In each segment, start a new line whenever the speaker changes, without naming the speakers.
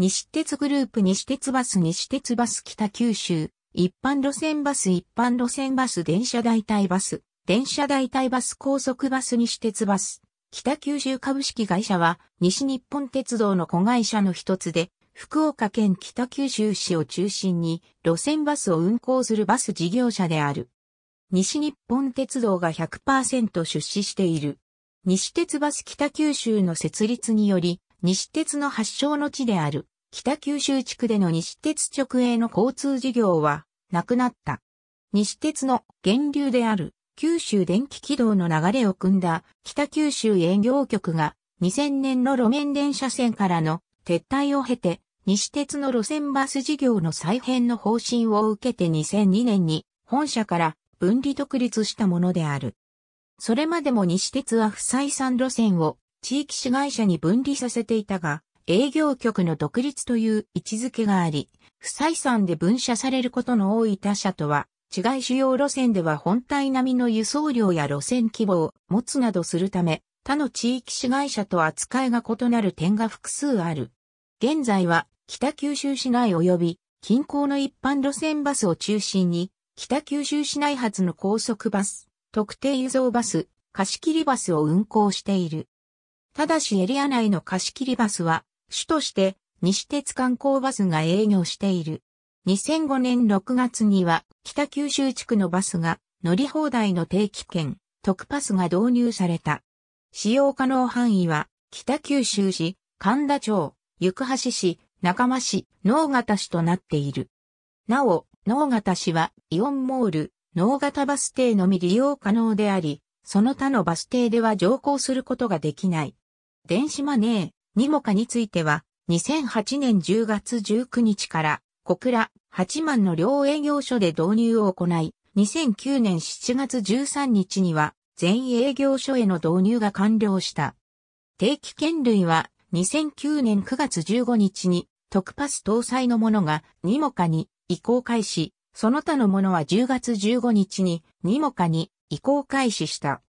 西鉄グループ西鉄バス西鉄バス北九州、一般路線バス一般路線バス電車代替バス、電車代替バス高速バス西鉄バス。北九州株式会社は西日本鉄道の子会社の一つで、福岡県北九州市を中心に路線バスを運行するバス事業者である。西日本鉄道が100%出資している。西鉄バス北九州の設立により、西鉄の発祥の地である北九州地区での西鉄直営の交通事業はなくなった。西鉄の源流である九州電気軌道の流れを組んだ北九州営業局が2000年の路面電車線からの撤退を経て西鉄の路線バス事業の再編の方針を受けて2002年に本社から分離独立したものである。それまでも西鉄は不採算路線を地域市街社に分離させていたが、営業局の独立という位置づけがあり、不採算で分社されることの多い他社とは、違い主要路線では本体並みの輸送量や路線規模を持つなどするため、他の地域市街車と扱いが異なる点が複数ある。現在は北九州市内及び近郊の一般路線バスを中心に、北九州市内発の高速バス、特定輸送バス、貸切バスを運行している。ただしエリア内の貸切バスは、主として西鉄観光バスが営業している。2005年6月には北九州地区のバスが乗り放題の定期券、特パスが導入された。使用可能範囲は北九州市、神田町、行橋市、中間市、能形市となっている。なお、能形市はイオンモール、能形バス停のみ利用可能であり、その他のバス停では乗降することができない。電子マネー、ニモカについては、2008年10月19日から、小倉八万の両営業所で導入を行い、2009年7月13日には、全営業所への導入が完了した。定期券類は、2009年9月15日に、特パス搭載のものが、ニモカに移行開始、その他のものは10月15日に、ニモカに移行開始した。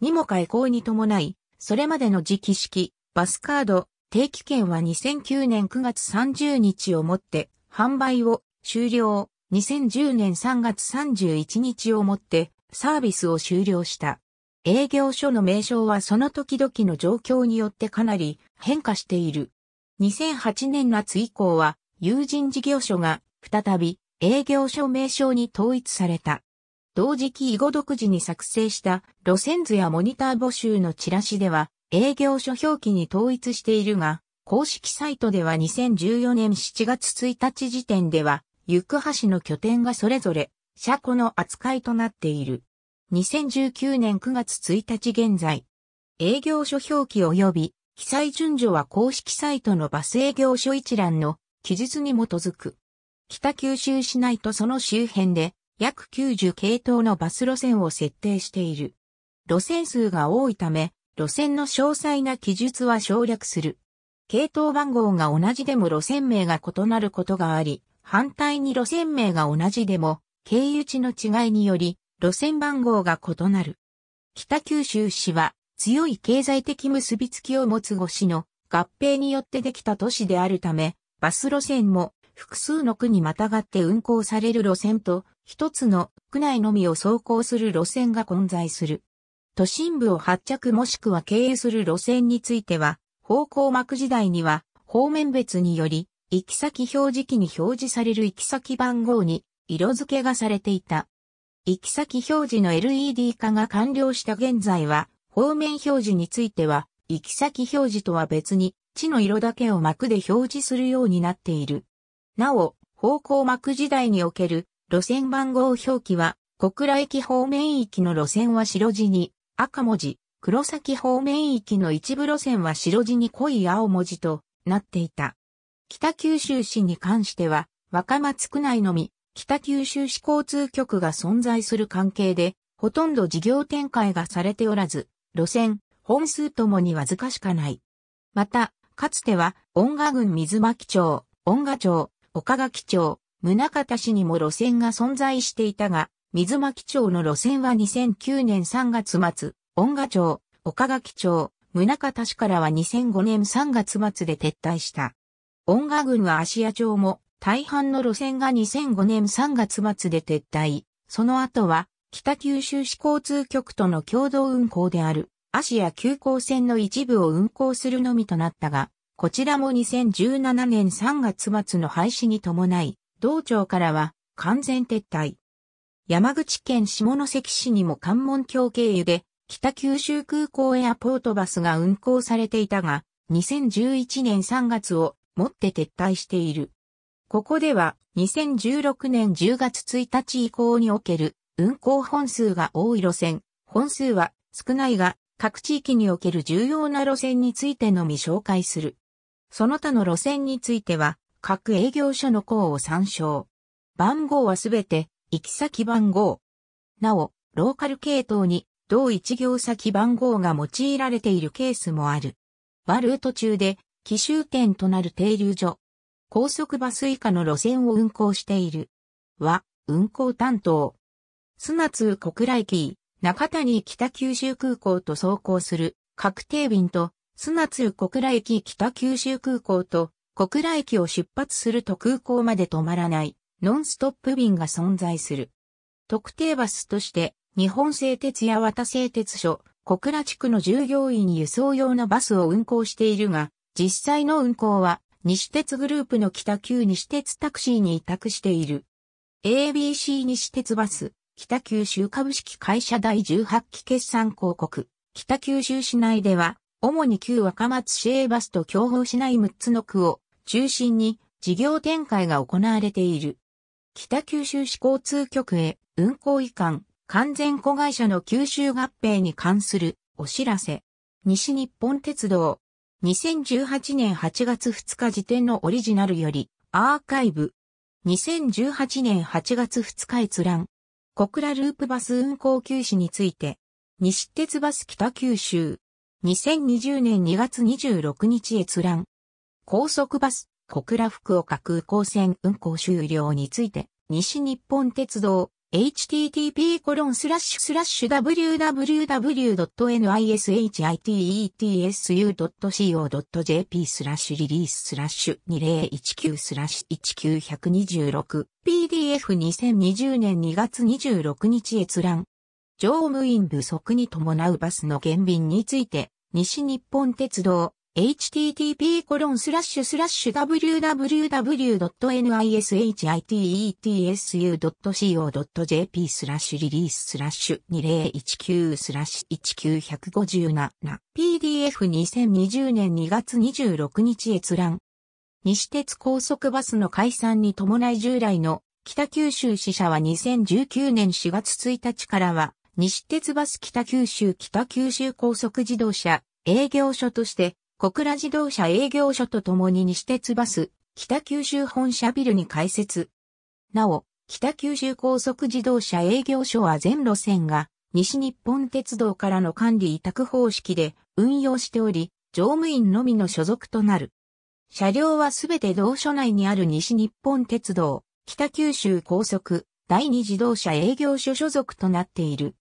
ニモカ移行に伴い、それまでの時期式、バスカード、定期券は2009年9月30日をもって販売を終了。2010年3月31日をもってサービスを終了した。営業所の名称はその時々の状況によってかなり変化している。2008年夏以降は友人事業所が再び営業所名称に統一された。同時期以後独自に作成した路線図やモニター募集のチラシでは営業所表記に統一しているが、公式サイトでは2014年7月1日時点では、行橋の拠点がそれぞれ、車庫の扱いとなっている。2019年9月1日現在、営業所表記及び記載順序は公式サイトのバス営業所一覧の記述に基づく。北九州市内とその周辺で約90系統のバス路線を設定している。路線数が多いため、路線の詳細な記述は省略する。系統番号が同じでも路線名が異なることがあり、反対に路線名が同じでも、経由地の違いにより、路線番号が異なる。北九州市は、強い経済的結びつきを持つ五市の合併によってできた都市であるため、バス路線も複数の区にまたがって運行される路線と一つの区内のみを走行する路線が混在する。都心部を発着もしくは経由する路線については、方向幕時代には、方面別により、行き先表示器に表示される行き先番号に色付けがされていた。行き先表示の LED 化が完了した現在は、方面表示については、行き先表示とは別に、地の色だけを幕で表示するようになっている。なお、方向幕時代における路線番号表記は、小倉駅方面域の路線は白地に赤文字、黒崎方面域の一部路線は白地に濃い青文字となっていた。北九州市に関しては、若松区内のみ、北九州市交通局が存在する関係で、ほとんど事業展開がされておらず、路線、本数ともにわずかしかない。また、かつては、恩賀郡水巻町、恩賀町、岡垣町、宗像市にも路線が存在していたが、水巻町の路線は2009年3月末、恩賀町、岡垣町、宗像市からは2005年3月末で撤退した。恩賀郡は芦屋町も、大半の路線が2005年3月末で撤退。その後は、北九州市交通局との共同運行である、芦屋急行線の一部を運行するのみとなったが、こちらも2017年3月末の廃止に伴い、道庁からは完全撤退。山口県下関市にも関門橋経由で北九州空港エアポートバスが運行されていたが、2011年3月をもって撤退している。ここでは2016年10月1日以降における運行本数が多い路線、本数は少ないが各地域における重要な路線についてのみ紹介する。その他の路線については各営業所の項を参照。番号はすべて、行き先番号。なお、ローカル系統に、同一行先番号が用いられているケースもある。バルート中で、奇襲点となる停留所。高速バス以下の路線を運行している。は、運行担当。砂通小倉駅、中谷北九州空港と走行する、確定便と、砂通小倉駅北九州空港と、小倉駅を出発すると空港まで止まらないノンストップ便が存在する。特定バスとして日本製鉄や渡製鉄所、小倉地区の従業員輸送用のバスを運行しているが、実際の運行は西鉄グループの北九西鉄タクシーに委託している。ABC 西鉄バス、北九州株式会社第18期決算広告。北九州市内では、主に旧若松市営バスと競合しない6つの区を中心に事業展開が行われている。北九州市交通局へ運行移管完全子会社の九州合併に関するお知らせ。西日本鉄道。2018年8月2日時点のオリジナルよりアーカイブ。2018年8月2日閲覧。小倉ループバス運行休止について。西鉄バス北九州。2020年2月26日閲覧。高速バス、小倉福岡空港線運行終了について、西日本鉄道、http://www.nishitsu.co.jp スラッシュリリーススラッシュ2019スラッシュ 19126PDF2020 年2月26日閲覧乗務員不足に伴うバスの減便について西日本鉄道 http://www.nishitsu.co.jp e スラッシュリリーススラッシュ2019スラッシュ19157 PDF2020 年2月26日閲覧西鉄高速バスの解散に伴い従来の北九州支社は2019年4月1日からは西鉄バス北九州北九州高速自動車営業所として小倉自動車営業所と共に西鉄バス、北九州本社ビルに開設。なお、北九州高速自動車営業所は全路線が西日本鉄道からの管理委託方式で運用しており、乗務員のみの所属となる。車両はすべて同所内にある西日本鉄道、北九州高速、第二自動車営業所所属となっている。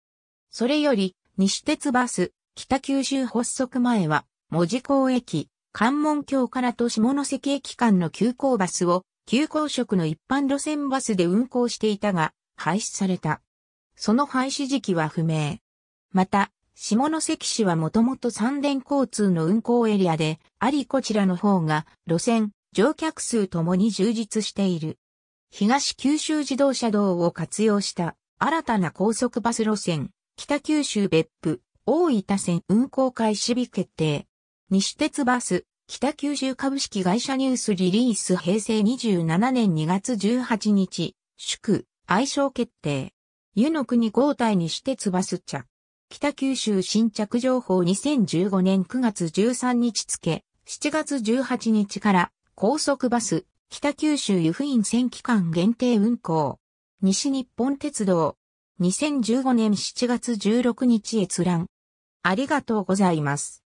それより、西鉄バス、北九州発足前は、門司港駅、関門橋からと下関駅間の急行バスを、急行職の一般路線バスで運行していたが、廃止された。その廃止時期は不明。また、下関市はもともと三電交通の運行エリアで、ありこちらの方が、路線、乗客数ともに充実している。東九州自動車道を活用した新たな高速バス路線、北九州別府、大分線運行開始日決定。西鉄バス、北九州株式会社ニュースリリース平成27年2月18日、祝、愛称決定。湯の国交代西鉄バス茶。北九州新着情報2015年9月13日付、7月18日から高速バス、北九州湯布院線期間限定運行。西日本鉄道。2015年7月16日閲覧。ありがとうございます。